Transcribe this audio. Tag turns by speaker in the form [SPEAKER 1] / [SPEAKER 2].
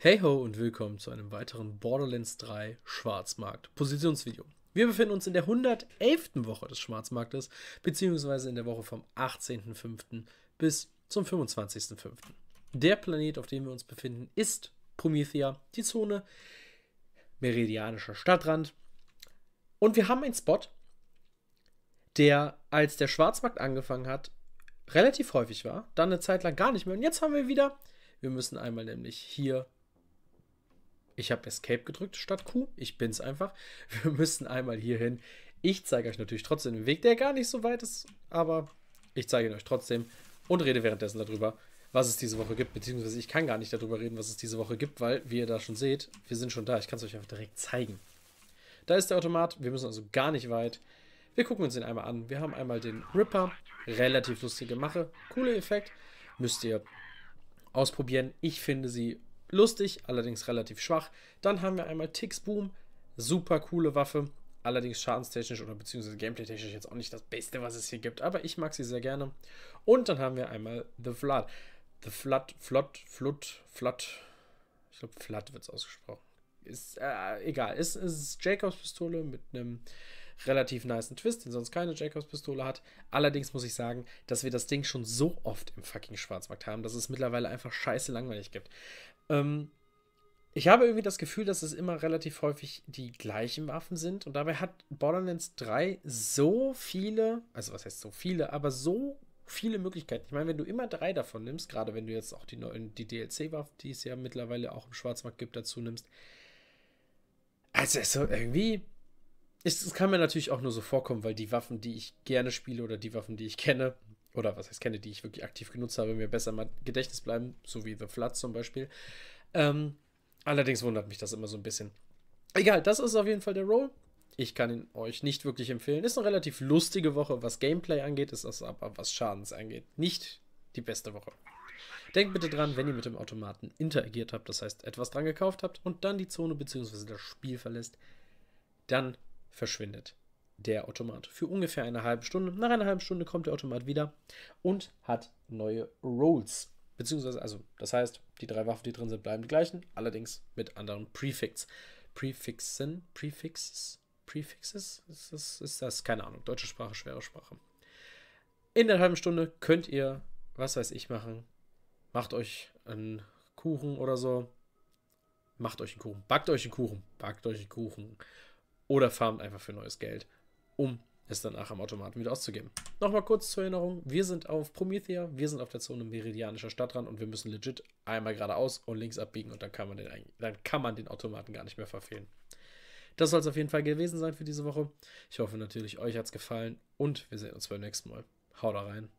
[SPEAKER 1] Hey ho und willkommen zu einem weiteren Borderlands 3 Schwarzmarkt Positionsvideo. Wir befinden uns in der 111. Woche des Schwarzmarktes, beziehungsweise in der Woche vom 18.05. bis zum 25.05. Der Planet, auf dem wir uns befinden, ist Promethea, die Zone meridianischer Stadtrand. Und wir haben einen Spot, der, als der Schwarzmarkt angefangen hat, relativ häufig war, dann eine Zeit lang gar nicht mehr. Und jetzt haben wir wieder, wir müssen einmal nämlich hier ich habe Escape gedrückt statt Q. Ich bin's einfach. Wir müssen einmal hier hin. Ich zeige euch natürlich trotzdem den Weg, der gar nicht so weit ist, aber ich zeige ihn euch trotzdem und rede währenddessen darüber, was es diese Woche gibt. Beziehungsweise ich kann gar nicht darüber reden, was es diese Woche gibt, weil, wie ihr da schon seht, wir sind schon da. Ich kann es euch einfach direkt zeigen. Da ist der Automat. Wir müssen also gar nicht weit. Wir gucken uns den einmal an. Wir haben einmal den Ripper. Relativ lustige Mache. Cooler Effekt. Müsst ihr ausprobieren. Ich finde sie Lustig, allerdings relativ schwach. Dann haben wir einmal Tix Boom, super coole Waffe. Allerdings schadenstechnisch oder beziehungsweise gameplay-technisch jetzt auch nicht das Beste, was es hier gibt, aber ich mag sie sehr gerne. Und dann haben wir einmal The Flood. The Flood, Flood, Flood, Flood. Ich glaube, Flood wird es ausgesprochen. Ist äh, egal. Ist, ist Jacobs Pistole mit einem relativ nice Twist, den sonst keine Jacobs-Pistole hat. Allerdings muss ich sagen, dass wir das Ding schon so oft im fucking Schwarzmarkt haben, dass es mittlerweile einfach scheiße langweilig gibt. Ähm, ich habe irgendwie das Gefühl, dass es immer relativ häufig die gleichen Waffen sind und dabei hat Borderlands 3 so viele, also was heißt so viele, aber so viele Möglichkeiten. Ich meine, wenn du immer drei davon nimmst, gerade wenn du jetzt auch die neuen, die DLC-Waffen, die es ja mittlerweile auch im Schwarzmarkt gibt, dazu nimmst, also, also irgendwie, es kann mir natürlich auch nur so vorkommen, weil die Waffen, die ich gerne spiele oder die Waffen, die ich kenne, oder was heißt kenne, die ich wirklich aktiv genutzt habe, mir besser im Gedächtnis bleiben, so wie The Flood zum Beispiel. Ähm, allerdings wundert mich das immer so ein bisschen. Egal, das ist auf jeden Fall der Roll. Ich kann ihn euch nicht wirklich empfehlen. Ist eine relativ lustige Woche, was Gameplay angeht, ist das aber, was Schadens angeht, nicht die beste Woche. Denkt bitte dran, wenn ihr mit dem Automaten interagiert habt, das heißt etwas dran gekauft habt und dann die Zone bzw. das Spiel verlässt, dann verschwindet der Automat für ungefähr eine halbe Stunde. Nach einer halben Stunde kommt der Automat wieder und hat neue Rolls. Beziehungsweise, also, das heißt, die drei Waffen, die drin sind, bleiben die gleichen, allerdings mit anderen Prefix. Prefixen, Prefixes, Prefixes, ist das, ist das, keine Ahnung, deutsche Sprache, schwere Sprache. In der halben Stunde könnt ihr, was weiß ich, machen. Macht euch einen Kuchen oder so. Macht euch einen Kuchen, backt euch einen Kuchen, backt euch einen Kuchen oder farmt einfach für neues Geld, um es danach am Automaten wieder auszugeben. Nochmal kurz zur Erinnerung, wir sind auf Promethea, wir sind auf der Zone Meridianischer Stadtrand und wir müssen legit einmal geradeaus und links abbiegen und dann kann man den, dann kann man den Automaten gar nicht mehr verfehlen. Das soll es auf jeden Fall gewesen sein für diese Woche. Ich hoffe natürlich, euch hat es gefallen und wir sehen uns beim nächsten Mal. Haut rein.